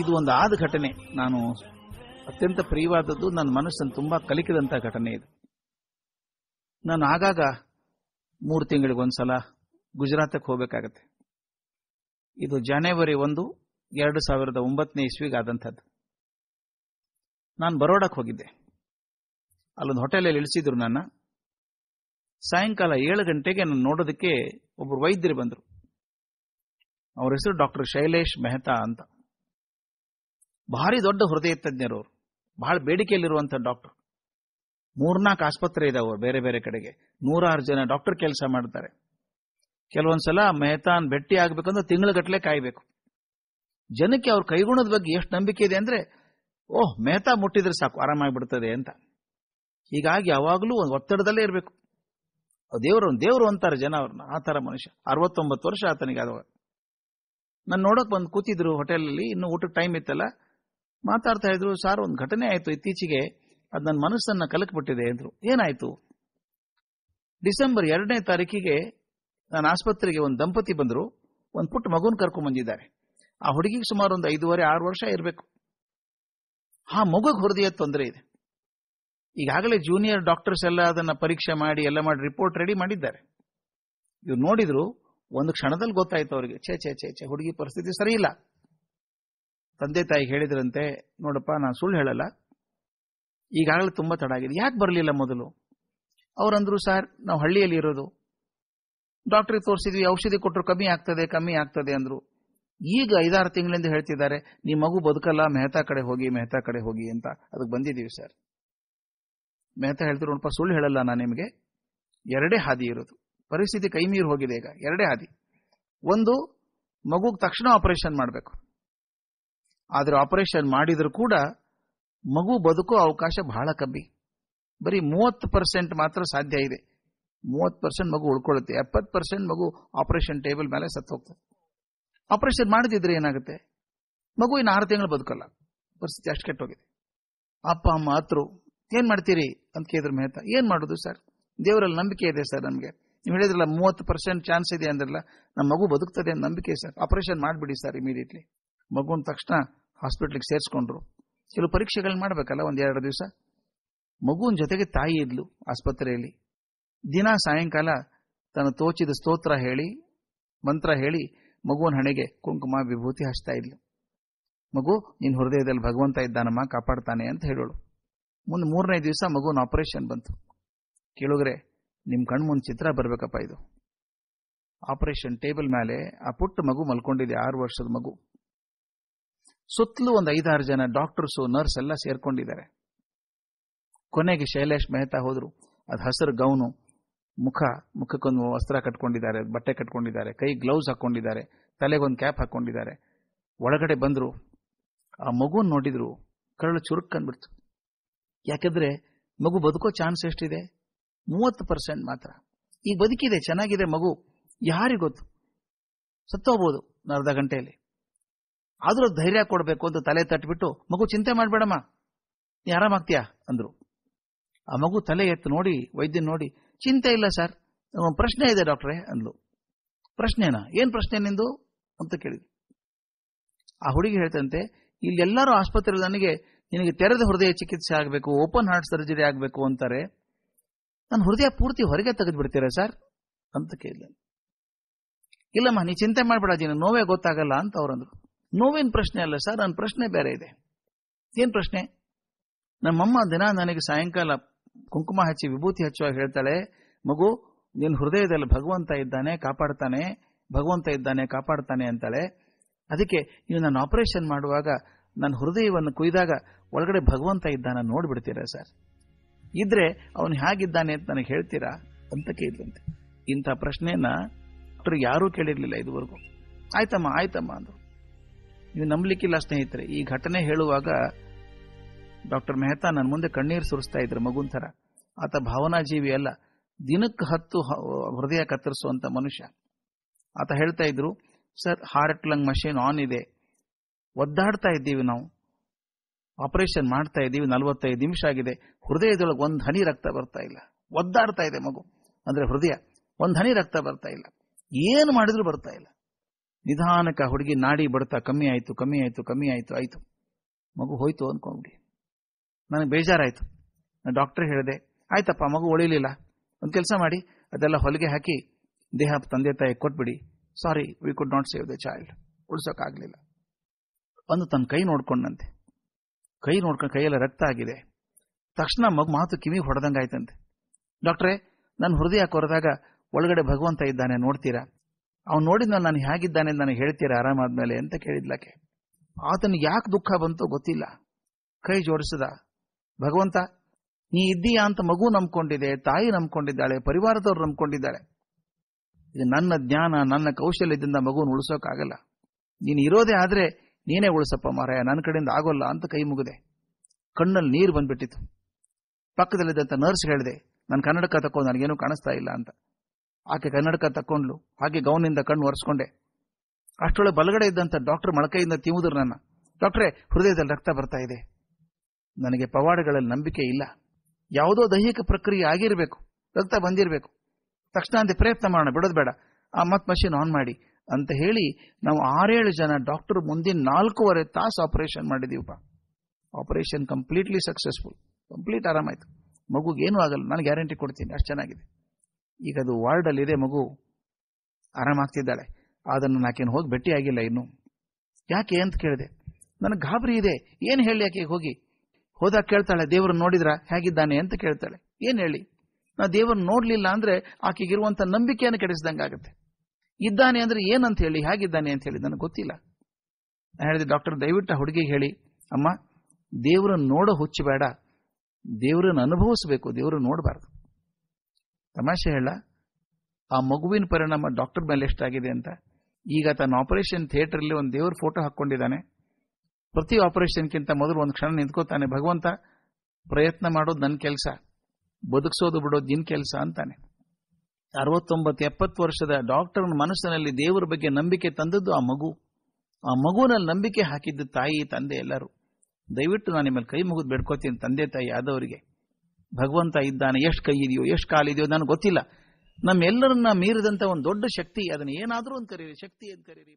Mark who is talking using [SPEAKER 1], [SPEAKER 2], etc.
[SPEAKER 1] ಇದು ಒಂದು ಆದ ಘಟನೆ ನಾನು ಅತ್ಯಂತ ಪ್ರಿಯವಾದದ್ದು ನನ್ನ ಮನಸ್ಸನ್ನು ತುಂಬಾ ಕಲಿಕಿದಂತ ಘಟನೆ ಇದು ನಾನು ಆಗಾಗ ಮೂರು ಒಂದ್ಸಲ ಗುಜರಾತಕ್ಕೆ ಹೋಗಬೇಕಾಗತ್ತೆ ಇದು ಜನವರಿ ಒಂದು ಎರಡು ಸಾವಿರದ ಒಂಬತ್ತನೇ ಇಸ್ವಿಗೆ ನಾನು ಬರೋಡಕ್ಕೆ ಹೋಗಿದ್ದೆ ಅಲ್ಲೊಂದು ಹೋಟೆಲಲ್ಲಿ ಇಳಿಸಿದ್ರು ನನ್ನ ಸಾಯಂಕಾಲ ಏಳು ಗಂಟೆಗೆ ನಾನು ನೋಡೋದಕ್ಕೆ ಒಬ್ಬರು ವೈದ್ಯರು ಬಂದರು ಅವರ ಹೆಸರು ಡಾಕ್ಟರ್ ಶೈಲೇಶ್ ಮೆಹ್ತಾ ಅಂತ ಭಾರಿ ದೊಡ್ಡ ಹೃದಯ ತಜ್ಞರು ಬಹಳ ಬೇಡಿಕೆಯಲ್ಲಿರುವಂಥ ಡಾಕ್ಟರ್ ಮೂರ್ನಾಲ್ಕು ಆಸ್ಪತ್ರೆ ಇದಾವೆ ಬೇರೆ ಬೇರೆ ಕಡೆಗೆ ನೂರಾರು ಜನ ಡಾಕ್ಟರ್ ಕೆಲಸ ಮಾಡ್ತಾರೆ ಕೆಲವೊಂದ್ಸಲ ಮೆಹತಾನ್ ಭೇಟಿ ಆಗ್ಬೇಕಂದ್ರೆ ತಿಂಗಳಗಟ್ಟಲೆ ಕಾಯಬೇಕು ಜನಕ್ಕೆ ಅವ್ರ ಕೈಗುಣದ ಬಗ್ಗೆ ಎಷ್ಟು ನಂಬಿಕೆ ಇದೆ ಅಂದ್ರೆ ಓಹ್ ಮೆಹತಾ ಮುಟ್ಟಿದ್ರೆ ಸಾಕು ಆರಾಮಾಗ್ಬಿಡ್ತದೆ ಅಂತ ಹೀಗಾಗಿ ಯಾವಾಗಲೂ ಒಂದು ಒತ್ತಡದಲ್ಲೇ ಇರಬೇಕು ದೇವರು ದೇವರು ಅಂತಾರೆ ಜನ ಅವ್ರನ್ನ ಆ ಥರ ಮನುಷ್ಯ ಅರವತ್ತೊಂಬತ್ತು ವರ್ಷ ಆತನಿಗೆ ಆದವ ನಾನು ನೋಡಕ್ ಬಂದು ಕೂತಿದ್ರು ಹೋಟೆಲಲ್ಲಿ ಇನ್ನು ಊಟಕ್ಕೆ ಟೈಮ್ ಇತ್ತಲ್ಲ ಮಾತಾಡ್ತಾ ಇದ್ರು ಸಾರ್ ಒಂದು ಘಟನೆ ಆಯಿತು ಇತ್ತೀಚೆಗೆ ಅದು ನನ್ನ ಮನಸ್ಸನ್ನ ಕಲಕ್ಬಿಟ್ಟಿದೆ ಅಂದ್ರು ಏನಾಯ್ತು ಡಿಸೆಂಬರ್ ಎರಡನೇ ತಾರೀಕಿಗೆ ನಾನು ಆಸ್ಪತ್ರೆಗೆ ಒಂದು ದಂಪತಿ ಬಂದರು ಒಂದು ಪುಟ್ಟ ಮಗುನ ಕರ್ಕೊಂಡು ಬಂದಿದ್ದಾರೆ ಆ ಹುಡುಗಿಗೆ ಸುಮಾರು ಒಂದು ಐದೂವರೆ ಆರು ವರ್ಷ ಇರಬೇಕು ಆ ಮಗುಗೆ ಹೃದಯ ತೊಂದರೆ ಇದೆ ಈಗಾಗಲೇ ಜೂನಿಯರ್ ಡಾಕ್ಟರ್ಸ್ ಎಲ್ಲ ಅದನ್ನ ಪರೀಕ್ಷೆ ಮಾಡಿ ಎಲ್ಲ ಮಾಡಿ ರಿಪೋರ್ಟ್ ರೆಡಿ ಮಾಡಿದ್ದಾರೆ ಇವ್ರು ನೋಡಿದ್ರು ಒಂದು ಕ್ಷಣದಲ್ಲಿ ಗೊತ್ತಾಯ್ತು ಅವರಿಗೆ ಛೇ ಛೇ ಛೇ ಛೇ ಹುಡುಗಿ ಪರಿಸ್ಥಿತಿ ಸರಿ ಇಲ್ಲ ತಂದೆ ತಾಯಿ ಹೇಳಿದ್ರಂತೆ ನೋಡಪ್ಪ ನಾನು ಸುಳ್ಳು ಹೇಳಲ್ಲ ಈಗಾಗಲೇ ತುಂಬ ತಡ ಆಗಿದೆ ಯಾಕೆ ಬರಲಿಲ್ಲ ಮೊದಲು ಅವರಂದ್ರು ಸರ್ ನಾವು ಹಳ್ಳಿಯಲ್ಲಿ ಇರೋದು ಡಾಕ್ಟ್ರಿಗೆ ತೋರಿಸಿದ್ವಿ ಔಷಧಿ ಕೊಟ್ಟರು ಕಮ್ಮಿ ಆಗ್ತದೆ ಕಮ್ಮಿ ಆಗ್ತದೆ ಅಂದ್ರು ಈಗ ಐದಾರು ತಿಂಗಳಿಂದ ಹೇಳ್ತಿದ್ದಾರೆ ನಿಮ್ಮ ಮಗು ಬದುಕಲ್ಲ ಮೆಹತಾ ಕಡೆ ಹೋಗಿ ಮೆಹತಾ ಕಡೆ ಹೋಗಿ ಅಂತ ಅದಕ್ಕೆ ಬಂದಿದ್ದೀವಿ ಸರ್ ಮೆಹತಾ ಹೇಳ್ತಿರು ನೋಡಪ್ಪ ಸುಳ್ಳು ಹೇಳಲ್ಲ ನಾನು ನಿಮಗೆ ಎರಡೇ ಹಾದಿ ಇರೋದು ಪರಿಸ್ಥಿತಿ ಕೈ ಮೀರಿ ಹೋಗಿದೆ ಈಗ ಎರಡೇ ಹಾದಿ ಒಂದು ಮಗುಗೆ ತಕ್ಷಣ ಆಪರೇಷನ್ ಮಾಡಬೇಕು ಆದರೆ ಆಪರೇಷನ್ ಮಾಡಿದ್ರು ಕೂಡ ಮಗು ಬದುಕೋ ಅವಕಾಶ ಬಹಳ ಕಮ್ಮಿ ಬರೀ ಮೂವತ್ತು ಪರ್ಸೆಂಟ್ ಮಾತ್ರ ಸಾಧ್ಯ ಇದೆ ಮೂವತ್ತು ಪರ್ಸೆಂಟ್ ಮಗು ಉಳ್ಕೊಳ್ಳುತ್ತೆ ಎಪ್ಪತ್ತು ಪರ್ಸೆಂಟ್ ಮಗು ಆಪರೇಷನ್ ಟೇಬಲ್ ಮೇಲೆ ಸತ್ತು ಹೋಗ್ತದೆ ಆಪರೇಷನ್ ಮಾಡಿದ್ರೆ ಏನಾಗುತ್ತೆ ಮಗು ಇನ್ನು ಆರು ತಿಂಗಳು ಬದುಕಲ್ಲ ಪರಿಸ್ಥಿತಿ ಅಷ್ಟು ಕೆಟ್ಟೋಗಿದೆ ಅಪ್ಪ ಅಮ್ಮ ಹತ್ರ ಏನು ಮಾಡ್ತೀರಿ ಅಂತ ಕೇಳಿದ್ರ ಮೆಹ್ತಾ ಏನು ಮಾಡೋದು ಸರ್ ದೇವರಲ್ಲಿ ನಂಬಿಕೆ ಇದೆ ಸರ್ ನಮಗೆ ನೀವು ಹೇಳಿದ್ರಲ್ಲ ಮೂವತ್ತು ಪರ್ಸೆಂಟ್ ಚಾನ್ಸ್ ಇದೆ ಅಂದ್ರಲ್ಲ ನಮ್ಮ ಮಗು ಬದುಕ್ತದೆ ಅಂತ ನಂಬಿಕೆ ಸರ್ ಆಪರೇಷನ್ ಮಾಡಿಬಿಡಿ ಸರ್ ಇಮಿಡಿಯೇಟ್ಲಿ ಮಗುನ ತಕ್ಷಣ ಹಾಸ್ಪಿಟ್ಲಿಗೆ ಸೇರಿಸ್ಕೊಂಡ್ರು ಕೆಲವು ಪರೀಕ್ಷೆಗಳನ್ನ ಮಾಡಬೇಕಲ್ಲ ಎರಡು ದಿವಸ ಮಗುವಿನ ಜೊತೆಗೆ ತಾಯಿ ಇದ್ಲು ಆಸ್ಪತ್ರೆಯಲ್ಲಿ ದಿನ ಸಾಯಂಕಾಲ ತನ್ನ ತೋಚಿದ ಸ್ತೋತ್ರ ಹೇಳಿ ಮಂತ್ರ ಹೇಳಿ ಮಗುವಿನ ಹಣೆಗೆ ಕುಂಕುಮ ವಿಭೂತಿ ಹಚ್ತಾ ಇದ್ಲು ಮಗು ನಿನ್ನ ಹೃದಯದಲ್ಲಿ ಭಗವಂತ ಇದ್ದಾನಮ್ಮ ಕಾಪಾಡ್ತಾನೆ ಅಂತ ಹೇಳೋಳು ಮುಂದೆ ಮೂರನೇ ದಿವಸ ಮಗುವಿನ ಆಪರೇಷನ್ ಬಂತು ಕೇಳಿದ್ರೆ ನಿಮ್ಮ ಕಣ್ಮುಂದು ಚಿತ್ರ ಬರ್ಬೇಕಪ್ಪ ಇದು ಆಪರೇಷನ್ ಟೇಬಲ್ ಮೇಲೆ ಆ ಪುಟ್ಟ ಮಗು ಮಲ್ಕೊಂಡಿದೆ ಆರು ವರ್ಷದ ಮಗು ಸುತ್ತಲೂ ಒಂದು ಐದಾರು ಜನ ಡಾಕ್ಟರ್ಸು ನರ್ಸ್ ಎಲ್ಲ ಸೇರ್ಕೊಂಡಿದ್ದಾರೆ ಕೊನೆಗೆ ಶೈಲೇಶ್ ಮೆಹ್ತಾ ಹೋದ್ರು ಅದು ಹಸಿರು ಗೌನು ಮುಖ ಮುಖಕ್ಕೊಂದು ವಸ್ತ್ರ ಕಟ್ಕೊಂಡಿದ್ದಾರೆ ಬಟ್ಟೆ ಕಟ್ಕೊಂಡಿದ್ದಾರೆ ಕೈ ಗ್ಲೌಸ್ ಹಾಕೊಂಡಿದ್ದಾರೆ ತಲೆಗೊಂದು ಕ್ಯಾಪ್ ಹಾಕೊಂಡಿದ್ದಾರೆ ಒಳಗಡೆ ಬಂದರು ಆ ಮಗುವನ್ನು ನೋಡಿದ್ರು ಕರಳು ಚುರುಕ್ ಅಂದ್ಬಿಡ್ತು ಯಾಕಂದ್ರೆ ಮಗು ಬದುಕೋ ಚಾನ್ಸ್ ಎಷ್ಟಿದೆ ಮೂವತ್ತು ಪರ್ಸೆಂಟ್ ಮಾತ್ರ ಈಗ ಬದುಕಿದೆ ಚೆನ್ನಾಗಿದೆ ಮಗು ಯಾರಿಗೊತ್ತು ಸತ್ತೋಗ್ಬೋದು ಅರ್ಧ ಗಂಟೆಯಲ್ಲಿ ಆದರೂ ಧೈರ್ಯ ಕೊಡಬೇಕು ಅಂತ ತಲೆ ತಟ್ಬಿಟ್ಟು ಮಗು ಚಿಂತೆ ಮಾಡಬೇಡಮ್ಮ ನೀ ಆರಾಮಾಗ್ತೀಯಾ ಅಂದರು ಆ ಮಗು ತಲೆ ಎತ್ತು ನೋಡಿ ವೈದ್ಯನ ನೋಡಿ ಚಿಂತೆ ಇಲ್ಲ ಸರ್ ಒಂದು ಪ್ರಶ್ನೆ ಇದೆ ಡಾಕ್ಟ್ರೇ ಅಂದ್ಲು ಪ್ರಶ್ನೆನಾ ಏನ್ ಪ್ರಶ್ನೆ ನಿಂದು ಅಂತ ಕೇಳಿದ್ವಿ ಆ ಹುಡುಗಿ ಹೇಳ್ತಂತೆ ಇಲ್ಲಿ ಎಲ್ಲರೂ ಆಸ್ಪತ್ರೆ ನನಗೆ ನಿನಗೆ ತೆರೆದ ಹೃದಯ ಚಿಕಿತ್ಸೆ ಆಗಬೇಕು ಓಪನ್ ಹಾರ್ಟ್ ಸರ್ಜರಿ ಆಗಬೇಕು ಅಂತಾರೆ ನನ್ನ ಹೃದಯ ಪೂರ್ತಿ ಹೊರಗೆ ತೆಗೆದು ಬಿಡ್ತೀರಾ ಸರ್ ಅಂತ ಕೇಳಿದೆ ಇಲ್ಲಮ್ಮ ನೀ ಚಿಂತೆ ಮಾಡಬೇಡ ನೋವೇ ಗೊತ್ತಾಗಲ್ಲ ಅಂತ ಅವ್ರಂದ್ರು ನೋವಿನ ಪ್ರಶ್ನೆ ಅಲ್ಲ ಸರ್ ನನ್ನ ಪ್ರಶ್ನೆ ಬೇರೆ ಇದೆ ಏನ್ ಪ್ರಶ್ನೆ ನಮ್ಮಮ್ಮ ದಿನ ನನಗೆ ಸಾಯಂಕಾಲ ಕುಂಕುಮ ಹಚ್ಚಿ ವಿಭೂತಿ ಹಚ್ಚುವಾಗ ಹೇಳ್ತಾಳೆ ಮಗು ನಿನ್ನ ಹೃದಯದಲ್ಲಿ ಭಗವಂತ ಇದ್ದಾನೆ ಕಾಪಾಡ್ತಾನೆ ಭಗವಂತ ಇದ್ದಾನೆ ಕಾಪಾಡ್ತಾನೆ ಅಂತಾಳೆ ಅದಕ್ಕೆ ನೀವು ನಾನು ಆಪರೇಷನ್ ಮಾಡುವಾಗ ನನ್ನ ಹೃದಯವನ್ನು ಕುಯ್ದಾಗ ಒಳಗಡೆ ಭಗವಂತ ಇದ್ದಾನ ನೋಡ್ಬಿಡ್ತೀರಾ ಸರ್ ಇದ್ರೆ ಅವನು ಹೇಗಿದ್ದಾನೆ ಅಂತ ನನಗೆ ಹೇಳ್ತೀರಾ ಅಂತ ಕೇಳಿದಂತೆ ಇಂಥ ಪ್ರಶ್ನೆಯನ್ನ ಡಾಕ್ಟರ್ ಯಾರೂ ಕೇಳಿರ್ಲಿಲ್ಲ ಇದುವರೆಗೂ ಆಯ್ತಮ್ಮ ಆಯ್ತಮ್ಮ ಅಂದರು ನೀವು ನಂಬಲಿಕ್ಕಿಲ್ಲ ಸ್ನೇಹಿತರೆ ಈ ಘಟನೆ ಹೇಳುವಾಗ ಡಾಕ್ಟರ್ ಮೆಹ್ತಾ ನನ್ನ ಮುಂದೆ ಕಣ್ಣೀರು ಸುರಿಸ್ತಾ ಇದ್ರು ಮಗುನ್ ಥರ ಆತ ಭಾವನಾಜೀವಿ ಅಲ್ಲ ದಿನಕ್ಕೆ ಹತ್ತು ಹೃದಯ ಕತ್ತರಿಸುವಂತ ಮನುಷ್ಯ ಆತ ಹೇಳ್ತಾ ಇದ್ರು sir heart lung machine on ಇದೆ ಒದ್ದಾಡ್ತಾ ಇದ್ದೀವಿ ನಾವು ಆಪರೇಷನ್ ಮಾಡ್ತಾ ಇದ್ದೀವಿ ನಲವತ್ತೈದು ನಿಮಿಷ ಆಗಿದೆ ಹೃದಯದೊಳಗೆ ಒಂದ್ ಹನಿ ರಕ್ತ ಬರ್ತಾ ಇಲ್ಲ ಒದ್ದಾಡ್ತಾ ಇದೆ ಮಗು ಅಂದ್ರೆ ಹೃದಯ ಒಂದ್ ಹನಿ ರಕ್ತ ಬರ್ತಾ ಇಲ್ಲ ಏನು ಮಾಡಿದ್ರು ಬರ್ತಾ ಇಲ್ಲ ನಿಧಾನಕ ಹುಡುಗಿ ನಾಡಿ ಬಡ್ತಾ ಕಮ್ಮಿ ಆಯಿತು ಕಮ್ಮಿ ಆಯಿತು ಕಮ್ಮಿ ಆಯಿತು ಆಯಿತು ಮಗು ಹೋಯ್ತು ಅಂದ್ಕೊಂಡ್ಬಿಡಿ ನನಗೆ ಬೇಜಾರಾಯಿತು ನಾನು ಡಾಕ್ಟರ್ ಹೇಳಿದೆ ಆಯ್ತಪ್ಪ ಮಗು ಒಳಿಲಿಲ್ಲ ಒಂದು ಕೆಲಸ ಮಾಡಿ ಅದೆಲ್ಲ ಹೊಲಿಗೆ ಹಾಕಿ ದೇಹ ತಂದೆ ತಾಯಿ ಕೊಟ್ಬಿಡಿ sorry we could not save the child ಉಳಿಸೋಕ್ಕಾಗಲಿಲ್ಲ ಒಂದು ತನ್ನ ಕೈ ನೋಡ್ಕೊಂಡಂತೆ ಕೈ ನೋಡ್ಕೊಂಡು ಕೈಯೆಲ್ಲ ರಕ್ತ ಆಗಿದೆ ತಕ್ಷಣ ಮಗು ಮಾತು ಕಿವಿ ಹೊಡೆದಂಗಾಯ್ತಂತೆ ಆಯ್ತಂತೆ ನನ್ನ ನಾನು ಹೃದಯ ಕೊರೆದಾಗ ಒಳಗಡೆ ಭಗವಂತ ಇದ್ದಾನೆ ನೋಡ್ತೀರಾ ಅವ್ನು ನೋಡಿದ ನಾನು ಹೇಗಿದ್ದಾನೆ ನನಗೆ ಹೇಳ್ತೀರಾ ಆರಾಮಾದ್ಮೇಲೆ ಅಂತ ಕೇಳಿದ್ಲಕ್ಕೆ ಆತನ ಯಾಕೆ ದುಃಖ ಬಂತೋ ಗೊತ್ತಿಲ್ಲ ಕೈ ಜೋಡಿಸದ ಭಗವಂತ ನೀ ಇದ್ದೀಯಾ ಅಂತ ಮಗು ನಂಬ್ಕೊಂಡಿದೆ ತಾಯಿ ನಂಬ್ಕೊಂಡಿದ್ದಾಳೆ ಪರಿವಾರದವ್ರು ನಂಬ್ಕೊಂಡಿದ್ದಾಳೆ ಇದು ನನ್ನ ಜ್ಞಾನ ನನ್ನ ಕೌಶಲ್ಯದಿಂದ ಮಗುನ ಉಳಿಸೋಕಾಗಲ್ಲ ನೀನು ಇರೋದೇ ಆದ್ರೆ ನೀನೇ ಉಳಿಸಪ್ಪ ಮಾರಾಯ ನನ್ನ ಕಡೆಯಿಂದ ಆಗೋಲ್ಲ ಅಂತ ಕೈ ಮುಗಿದೆ ಕಣ್ಣಲ್ಲಿ ನೀರು ಬಂದ್ಬಿಟ್ಟಿತ್ತು ಪಕ್ಕದಲ್ಲಿದ್ದಂತ ನರ್ಸ್ ಹೇಳಿದೆ ನನ್ನ ಕನ್ನಡಕ ತಕ್ಕೋ ನನಗೇನು ಕಾಣಿಸ್ತಾ ಇಲ್ಲ ಅಂತ ಆಕೆ ಕನ್ನಡಕ ತಕ್ಕೊಂಡ್ಲು ಹಾಗೆ ಗೌನಿಂದ ಕಣ್ಣು ಒರೆಸ್ಕೊಂಡೆ ಅಷ್ಟೊಳಗೆ ಬಲಗಡೆ ಇದ್ದಂಥ ಡಾಕ್ಟರ್ ಮೊಳಕೈಯಿಂದ ತಿಮ್ಮುದ್ರು ನನ್ನ ಡಾಕ್ಟ್ರೇ ಹೃದಯದಲ್ಲಿ ರಕ್ತ ಬರ್ತಾ ಇದೆ ನನಗೆ ಪವಾಡಗಳಲ್ಲಿ ನಂಬಿಕೆ ಇಲ್ಲ ಯಾವುದೋ ದೈಹಿಕ ಪ್ರಕ್ರಿಯೆ ಆಗಿರಬೇಕು ರಕ್ತ ಬಂದಿರಬೇಕು ತಕ್ಷಣ ಅಂತ ಪ್ರಯತ್ನ ಮಾಡೋಣ ಬಿಡೋದು ಬೇಡ ಆ ಮತ್ ಮಷಿನ್ ಆನ್ ಮಾಡಿ ಅಂತ ಹೇಳಿ ನಾವು ಆರೇಳು ಜನ ಡಾಕ್ಟರ್ ಮುಂದಿನ ನಾಲ್ಕೂವರೆ ತಾಸು ಆಪರೇಷನ್ ಮಾಡಿದೀವಪ್ಪ ಆಪರೇಷನ್ ಕಂಪ್ಲೀಟ್ಲಿ ಸಕ್ಸಸ್ಫುಲ್ ಕಂಪ್ಲೀಟ್ ಆರಾಮಾಯ್ತು ಮಗುಗೆ ಏನೂ ಆಗಲ್ಲ ನಾನು ಗ್ಯಾರಂಟಿ ಕೊಡ್ತೀನಿ ಅಷ್ಟು ಚೆನ್ನಾಗಿದೆ ಈಗ ಅದು ಇದೆ ಮಗು ಆರಾಮಾಗ್ತಿದ್ದಾಳೆ ಅದನ್ನು ನಾಕೇನು ಹೋಗಿ ಆಗಿಲ್ಲ ಇನ್ನು ಯಾಕೆ ಅಂತ ಕೇಳಿದೆ ನನಗೆ ಗಾಬರಿ ಇದೆ ಏನು ಹೇಳಿ ಆಕೆಗೆ ಹೋಗಿ ಹೋದಾಗ ಕೇಳ್ತಾಳೆ ದೇವ್ರನ್ನ ನೋಡಿದ್ರ ಹೇಗಿದ್ದಾನೆ ಅಂತ ಕೇಳ್ತಾಳೆ ಏನು ಹೇಳಿ ನಾ ದೇವ್ರನ್ನ ನೋಡ್ಲಿಲ್ಲ ಅಂದ್ರೆ ಆಕೆಗಿರುವಂತ ನಂಬಿಕೆಯನ್ನು ಆಗುತ್ತೆ ಇದ್ದಾನೆ ಅಂದ್ರೆ ಏನಂತ ಹೇಳಿ ಹೇಗಿದ್ದಾನೆ ಅಂತ ಹೇಳಿ ನನಗೆ ಗೊತ್ತಿಲ್ಲ ನಾನು ಹೇಳಿದೆ ಡಾಕ್ಟರ್ ದಯವಿಟ್ಟ ಹುಡುಗಿಗೆ ಹೇಳಿ ಅಮ್ಮ ದೇವರನ್ನು ನೋಡೋ ಹುಚ್ಚಬೇಡ ದೇವ್ರನ್ನ ಅನುಭವಿಸಬೇಕು ದೇವ್ರನ್ನ ನೋಡಬಾರ್ದು ತಮಾಷೆ ಹೇಳ ಆ ಮಗುವಿನ ಪರಿಣಾಮ ಡಾಕ್ಟರ್ ಮೇಲೆ ಎಷ್ಟಾಗಿದೆ ಅಂತ ಈಗ ತನ್ನ ಆಪರೇಷನ್ ಅಲ್ಲಿ ಒಂದು ದೇವರ ಫೋಟೋ ಹಾಕೊಂಡಿದ್ದಾನೆ ಪ್ರತಿ ಕಿಂತ ಮೊದಲು ಒಂದು ಕ್ಷಣ ನಿಂತ್ಕೋತಾನೆ ಭಗವಂತ ಪ್ರಯತ್ನ ಮಾಡೋದು ನನ್ನ ಕೆಲಸ ಬದುಕಿಸೋದು ಬಿಡೋದು ನಿನ್ನ ಕೆಲಸ ಅಂತಾನೆ ಅರವತ್ತೊಂಬತ್ತು ಎಪ್ಪತ್ತು ವರ್ಷದ ಡಾಕ್ಟರ್ನ ಮನಸ್ಸಿನಲ್ಲಿ ದೇವರ ಬಗ್ಗೆ ನಂಬಿಕೆ ತಂದದ್ದು ಆ ಮಗು ಆ ಮಗುನಲ್ಲಿ ನಂಬಿಕೆ ಹಾಕಿದ್ದು ತಾಯಿ ತಂದೆ ಎಲ್ಲರೂ ದಯವಿಟ್ಟು ನಾನು ನಿಮ್ಮಲ್ಲಿ ಕೈ ಮುಗಿದು ಬೇಡ್ಕೋತೀನಿ ತಂದೆ ತಾಯಿ ಆದವರಿಗೆ ಭಗವಂತ ಇದ್ದಾನೆ ಎಷ್ಟು ಕೈ ಇದೆಯೋ ಎಷ್ಟು ಕಾಲಿದೆಯೋ ನನಗೆ ಗೊತ್ತಿಲ್ಲ ನಮ್ಮೆಲ್ಲರನ್ನ ಮೀರಿದಂತ ಒಂದು ದೊಡ್ಡ ಶಕ್ತಿ ಅದನ್ನ ಏನಾದರೂ ಒಂದು ಕರೀರಿ ಶಕ್ತಿ ಅಂತ ಕರೀರಿ